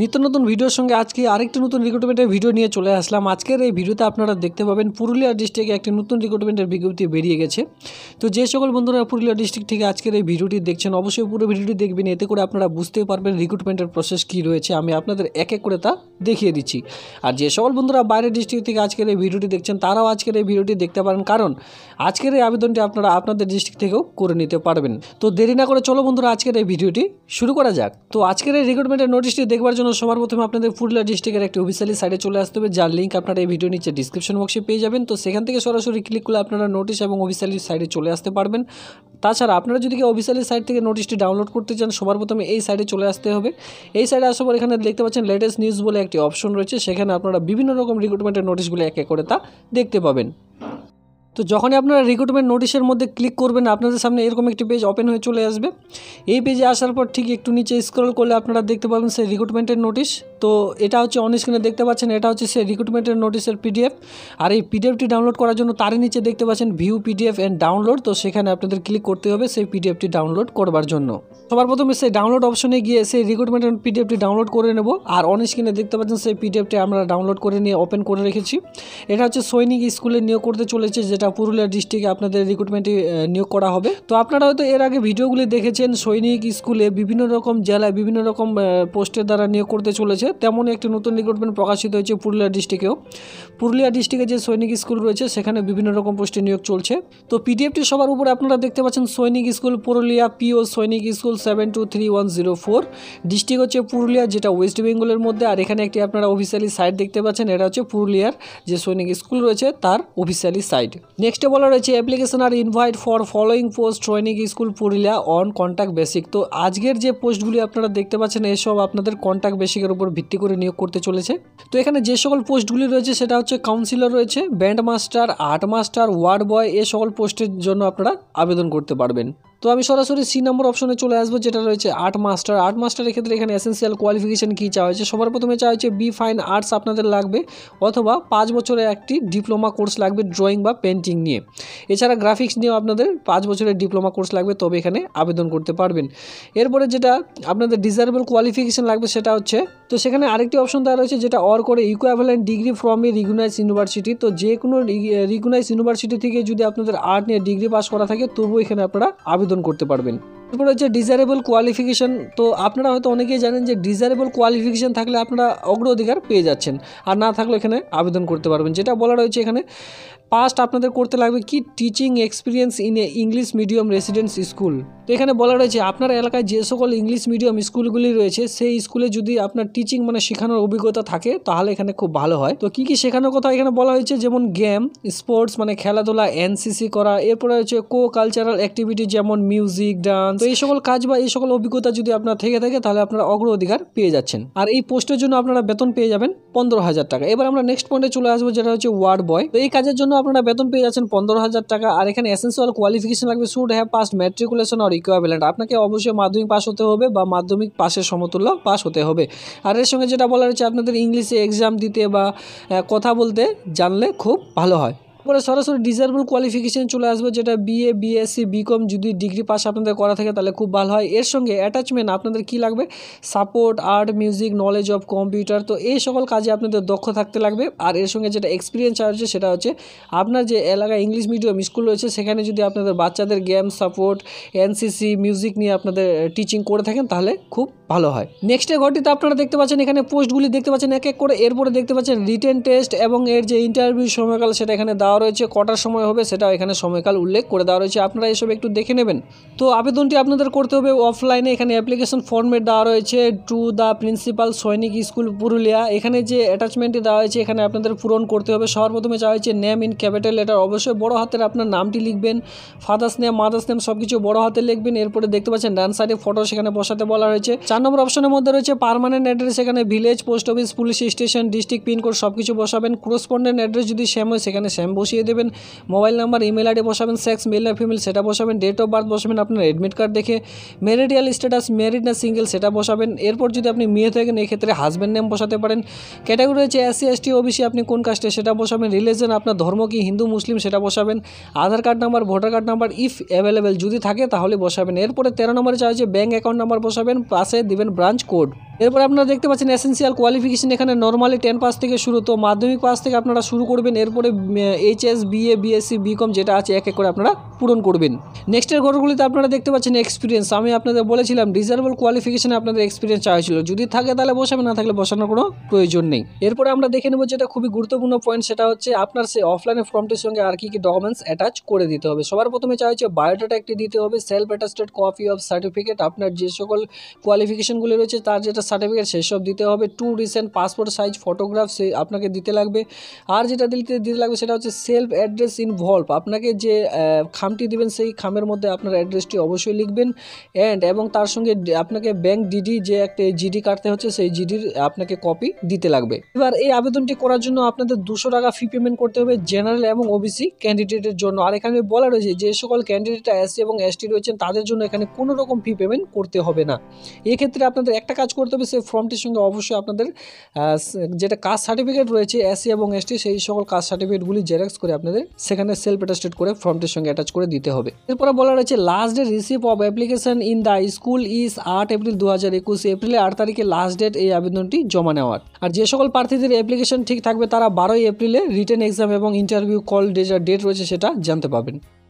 নিত্য নতুন ভিডিওর সঙ্গে আজকে আরেকটি নতুন রিক্রুটমেন্টের ভিডিও নিয়ে চলে আসলাম আজকের এই ভিডিওতে আপনারা দেখতে পাবেন পুরুলিয়া ডিস্ট্রিক্টে একটি নতুন রিক্রুটমেন্টের বিজ্ঞপ্তি বেরিয়ে গেছে তো যে সকল বন্ধুরা পুরুলিয়া ডিস্ট্রিক্ট থেকে আজকের এই ভিডিওটি দেখছেন অবশ্যই পুরো ভিডিওটি দেখবেন এতে করে আপনারা বুঝতে পারবেন রিক্রুটমেন্টের প্রসেস কী রয়েছে আমি আপনাদের এক এক করে তা দেখিয়ে দিচ্ছি আর যে সকল বন্ধুরা বাইরের ডিস্ট্রিক্ট থেকে আজকের এই ভিডিওটি দেখছেন তারাও আজকের এই ভিডিওটি দেখতে পারেন কারণ আজকের এই আবেদনটি আপনারা আপনাদের ডিস্ট্রিক্ট থেকেও করে নিতে পারবেন তো দেরি না করে চলো বন্ধুরা আজকের এই ভিডিওটি শুরু করা যাক তো আজকের এই রিক্রুটমেন্টের নোটিশটি দেখবার জন্য জন্য সবার প্রথমে আপনাদের পুরুলিয়া ডিস্ট্রিক্টের একটি অফিসিয়ালি সাইটে চলে আসতে হবে যার লিঙ্ক আপনারা এই ভিডিও নিচে ডিসক্রিপশন বক্সে পেয়ে যাবেন তো সেখান থেকে সরাসরি ক্লিক করে আপনারা নোটিশ এবং অফিসিয়ালি সাইটে চলে আসতে পারবেন তাছাড়া আপনারা যদি কেউ অফিসিয়ালি সাইট থেকে নোটিশটি ডাউনলোড করতে চান সবার প্রথমে এই সাইটে চলে আসতে হবে এই সাইটে আসার পর এখানে দেখতে পাচ্ছেন লেটেস্ট নিউজ বলে একটি অপশন রয়েছে সেখানে আপনারা বিভিন্ন রকম রিক্রুটমেন্টের নোটিশগুলো এক এক করে তা দেখতে পাবেন তো যখনই আপনারা রিক্রুটমেন্ট নোটিশের মধ্যে ক্লিক করবেন আপনাদের সামনে এরকম একটি পেজ ওপেন হয়ে চলে আসবে এই পেজে আসার পর ঠিক একটু নিচে স্ক্রল করলে আপনারা দেখতে পাবেন সেই রিক্রুটমেন্টের নোটিশ তো এটা হচ্ছে অন স্ক্রিনে দেখতে পাচ্ছেন এটা হচ্ছে সেই রিক্রুটমেন্টের নোটিশের পিডিএফ আর এই পিডিএফটি ডাউনলোড করার জন্য তারই নিচে দেখতে পাচ্ছেন ভিউ পিডিএফ অ্যান্ড ডাউনলোড তো সেখানে আপনাদের ক্লিক করতে হবে সেই পিডিএফটি ডাউনলোড করবার জন্য সবার প্রথমে সেই ডাউনলোড অপশনে গিয়ে সেই রিক্রুটমেন্ট পিডিএফটি ডাউনলোড করে নেব আর অন স্ক্রিনে দেখতে পাচ্ছেন সেই পিডিএফটি আমরা ডাউনলোড করে নিয়ে ওপেন করে রেখেছি এটা হচ্ছে সৈনিক স্কুলে নিয়োগ করতে চলেছে যেটা যেটা পুরুলিয়া ডিস্ট্রিক্টে আপনাদের রিক্রুটমেন্টে নিয়োগ করা হবে তো আপনারা হয়তো এর আগে ভিডিওগুলি দেখেছেন সৈনিক স্কুলে বিভিন্ন রকম জেলায় বিভিন্ন রকম পোস্টের দ্বারা নিয়োগ করতে চলেছে তেমনই একটি নতুন রিক্রুটমেন্ট প্রকাশিত হয়েছে পুরুলিয়া ডিস্ট্রিক্টেও পুরুলিয়া ডিস্ট্রিক্টে যে সৈনিক স্কুল রয়েছে সেখানে বিভিন্ন রকম পোস্টে নিয়োগ চলছে তো পিডিএফটি সবার উপরে আপনারা দেখতে পাচ্ছেন সৈনিক school Purulia PO Sainik school seven two three one zero four district হচ্ছে পুরুলিয়া যেটা ওয়েস্ট বেঙ্গলের মধ্যে আর এখানে একটি আপনারা অফিসিয়ালি সাইট দেখতে পাচ্ছেন এটা হচ্ছে পুরুলিয়ার যে সৈনিক স্কুল রয়েছে তার অফিসিয়ালি সাইট নেক্সটে বলা রয়েছে application are invite for following post training school Purulia on contact basic তো আজকের যে পোস্টগুলি আপনারা দেখতে পাচ্ছেন এসব আপনাদের কন্ট্যাক্ট বেসিকের উপর ভিত্তি করে নিয়োগ করতে চলেছে তো এখানে যে সকল পোস্টগুলি রয়েছে সেটা হচ্ছে কাউন্সিলর রয়েছে band master art master ward boy এ সকল পোস্টের জন্য আপনারা আবেদন করতে পারবেন তো আমি সরাসরি সি নম্বর অপশনে চলে আসবো যেটা রয়েছে আর্ট মাস্টার আর্ট মাস্টারের ক্ষেত্রে এখানে এসেন্সিয়াল কোয়ালিফিকেশান কী চাওয়া হয়েছে সবার প্রথমে চাওয়া হয়েছে বি ফাইন আর্টস আপনাদের লাগবে অথবা পাঁচ বছরের একটি ডিপ্লোমা কোর্স লাগবে ড্রয়িং বা পেন্টিং নিয়ে এছাড়া গ্রাফিক্স নিয়েও আপনাদের পাঁচ বছরের ডিপ্লোমা কোর্স লাগবে তবে এখানে আবেদন করতে পারবেন এরপরে যেটা আপনাদের ডিজারেবল কোয়ালিফিকেশান লাগবে সেটা হচ্ছে তো সেখানে আরেকটি অপশন দেওয়া রয়েছে যেটা অর করে equivalent degree from a recognise university তো যে কোনো রিগুনাইজ ইউনিভার্সিটি থেকে যদি আপনাদের আর্ট নিয়ে ডিগ্রি পাস করা থাকে তবুও এখানে আপনারা আবেদন করতে পারবেন এরপর হচ্ছে ডিজারেবল কোয়ালিফিকেশান তো আপনারা হয়তো অনেকেই জানেন যে ডিজারেবল কোয়ালিফিকেশান থাকলে আপনারা অগ্রাধিকার পেয়ে যাচ্ছেন আর না থাকলে এখানে আবেদন করতে পারবেন যেটা বলা রয়েছে এখানে পাস্ট আপনাদের করতে লাগবে কি teaching experience in a English medium residence school তো এখানে বলা রয়েছে আপনার এলাকায় যে সকল ইংলিশ মিডিয়াম স্কুলগুলি রয়েছে সেই স্কুলে যদি আপনার টিচিং মানে শেখানোর অভিজ্ঞতা থাকে তাহলে এখানে খুব ভালো হয় তো কী কী শেখানোর কথা এখানে বলা হয়েছে যেমন গেম স্পোর্টস মানে খেলাধুলা এনসিসি করা এরপরে হচ্ছে কো কালচারাল অ্যাক্টিভিটি যেমন মিউজিক ডান্স তো এই সকল কাজ বা এই সকল অভিজ্ঞতা যদি আপনার থেকে থাকে তাহলে আপনারা অগ্র অধিকার পেয়ে যাচ্ছেন আর এই পোস্টের জন্য আপনারা বেতন পেয়ে যাবেন পনেরো হাজার টাকা এবার আমরা নেক্সট পয়েন্টে চলে আসবো যেটা হচ্ছে ওয়ার্ড বয় তো এই কাজের জন্য আপনারা বেতন পেয়ে যাচ্ছেন পনেরো হাজার টাকা আর এখানে এসেন্সিয়াল কোয়ালিফিকেশন লাগবে should have pass matriculation or equivalent আপনাকে অবশ্যই মাধ্যমিক পাস হতে হবে বা মাধ্যমিক পাশের সমতুল্য পাস হতে হবে আর এর সঙ্গে যেটা বলা হচ্ছে আপনাদের ইংলিশে এক্সাম দিতে বা কথা বলতে জানলে খুব ভালো হয় পরে মানে সরাসরি ডিজারেবল কোয়ালিফিকেশান চলে আসবে যেটা বিএ বিএসসি বিকম যদি ডিগ্রি পাস আপনাদের করা থাকে তাহলে খুব ভালো হয় এর সঙ্গে অ্যাটাচমেন্ট আপনাদের কি লাগবে support art music knowledge of computer তো এই সকল কাজে আপনাদের দক্ষ থাকতে লাগবে আর এর সঙ্গে যেটা এক্সপিরিয়েন্স আছে সেটা হচ্ছে আপনার যে এলাকায় ইংলিশ মিডিয়াম স্কুল রয়েছে সেখানে যদি আপনাদের বাচ্চাদের গেম সাপোর্ট এনসিসি মিউজিক নিয়ে আপনাদের টিচিং করে থাকেন তাহলে খুব ভালো হয় নেক্সটে ঘটিতে আপনারা দেখতে পাচ্ছেন এখানে পোস্টগুলি দেখতে পাচ্ছেন এক এক করে এরপরে দেখতে পাচ্ছেন রিটেন টেস্ট এবং এর যে ইন্টারভিউ সময়কাল সেটা এখানে দেওয়া দেওয়া রয়েছে কটার সময় হবে সেটা এখানে সময়কাল উল্লেখ করে দেওয়া রয়েছে আপনারা এসব একটু দেখে নেবেন তো আবেদনটি আপনাদের করতে হবে অফলাইনে এখানে অ্যাপ্লিকেশন ফর্মেট দেওয়া রয়েছে to the principal Sainik school Purulia এখানে যে অ্যাটাচমেন্টটি দেওয়া হয়েছে এখানে আপনাদের পূরণ করতে হবে সর্বপ্রথমে চাওয়া হয়েছে নেম ইন ক্যাপিটাল লেটার অবশ্যই বড় হাতের আপনার নামটি লিখবেন ফাদার্স নেম মাদার্স নেম সব কিছু বড় হাতে লিখবেন এরপরে দেখতে পাচ্ছেন ডান সাইডে ফটো সেখানে বসাতে বলা রয়েছে চার নম্বর অপশনের মধ্যে রয়েছে পারমানেন্ট অ্যাড্রেস এখানে village post office police station district pincode সব কিছু বসাবেন ক্রসপন্ডেন্ট অ্যাড্রেস যদি সেম হয় সেখানে সেম বসিয়ে দেবেন মোবাইল নাম্বার ইমেল আইডি বসাবেন সেক্স মেল না ফিমেল সেটা বসাবেন ডেট অফ বার্থ বসাবেন আপনার অ্যাডমিট কার্ড দেখে ম্যারিডিয়াল স্ট্যাটাস ম্যারিড না সিঙ্গেল সেটা বসাবেন এরপর যদি আপনি মেয়ে থাকেন এক্ষেত্রে হাজব্যান্ড নেম বসাতে পারেন ক্যাটাগরি হচ্ছে এসসি এসটি ওবিসি আপনি কোন কাস্টে সেটা বসাবেন রিলিজন আপনার ধর্ম কি হিন্দু মুসলিম সেটা বসাবেন Aadhaar card number voter card number if available যদি থাকে তাহলে বসাবেন এরপরে তেরো নম্বরে চাই যে ব্যাঙ্ক অ্যাকাউন্ট নাম্বার বসাবেন পাশে দিবেন ব্রাঞ্চ কোড এরপর আপনারা দেখতে পাচ্ছেন এসেন্সিয়াল কোয়ালিফিকেশন এখানে নর্মালি টেন পাস থেকে শুরু তো মাধ্যমিক পাস থেকে আপনারা শুরু করবেন এরপরে এইচএস বিএ বিএসসি বিকম যেটা আছে এক এক করে আপনারা পূরণ করবেন নেক্সটের ঘরগুলিতে আপনারা দেখতে পাচ্ছেন এক্সপিরিয়েন্স আমি আপনাদের বলেছিলাম ডিজার্ভেবল কোয়ালিফিকেশানে আপনাদের এক্সপিরিয়েন্স চাওয়া যদি থাকে তাহলে বসাবে না থাকলে বসানোর কোনো প্রয়োজন নেই এরপরে আমরা দেখে নেব যেটা খুবই গুরুত্বপূর্ণ পয়েন্ট সেটা হচ্ছে আপনার সেই অফলাইনে ফর্মটির সঙ্গে আর কি কি ডকুমেন্টস অ্যাটাচ করে দিতে হবে সবার প্রথমে চাইছে হচ্ছে বায়োডাটা একটি দিতে হবে self attested copy of certificate আপনার যে সকল কোয়ালিফিকেশনগুলি রয়েছে তার যেটা সার্টিফিকেট সেসব দিতে হবে two recent passport size photographs আপনাকে দিতে লাগবে আর যেটা দিতে দিতে লাগবে সেটা হচ্ছে সেলফ অ্যাড্রেস ইনভলভ আপনাকে যে খামটি দিবেন সেই খামের মধ্যে আপনার অ্যাড্রেসটি অবশ্যই লিখবেন অ্যান্ড এবং তার সঙ্গে আপনাকে ব্যাংক ডিডি যে একটা জিডি কাটতে হচ্ছে সেই জিডির আপনাকে কপি দিতে লাগবে এবার এই আবেদনটি করার জন্য আপনাদের দুশো টাকা ফি পেমেন্ট করতে হবে জেনারেল এবং ওবিসি ক্যান্ডিডেটের জন্য আর এখানে বলা রয়েছে যে সকল ক্যান্ডিডেটরা এসসি এবং এসটি রয়েছেন তাদের জন্য এখানে কোনো রকম ফি পেমেন্ট করতে হবে না এক্ষেত্রে আপনাদের একটা কাজ করতে হবে সেই ফর্মটির সঙ্গে অবশ্যই আপনাদের যেটা কাস্ট সার্টিফিকেট রয়েছে এসসি এবং এসটি সেই সকল কাস্ট সার্টিফিকেটগুলি জেরক্স অ্যাটাচ করে আপনাদের সেখানে সেলফ অ্যাটাস্টেড করে ফর্মটির সঙ্গে অ্যাটাচ করে দিতে হবে এরপরে বলা রয়েছে last date receive of application in the school is আট এপ্রিল দু হাজার একুশ এপ্রিলের আট তারিখে লাস্ট ডেট এই আবেদনটি জমা নেওয়ার আর যে সকল প্রার্থীদের অ্যাপ্লিকেশন ঠিক থাকবে তারা বারোই এপ্রিলে রিটেন এক্সাম এবং ইন্টারভিউ কল ডে ডেট রয়েছে সেটা জানতে পারবেন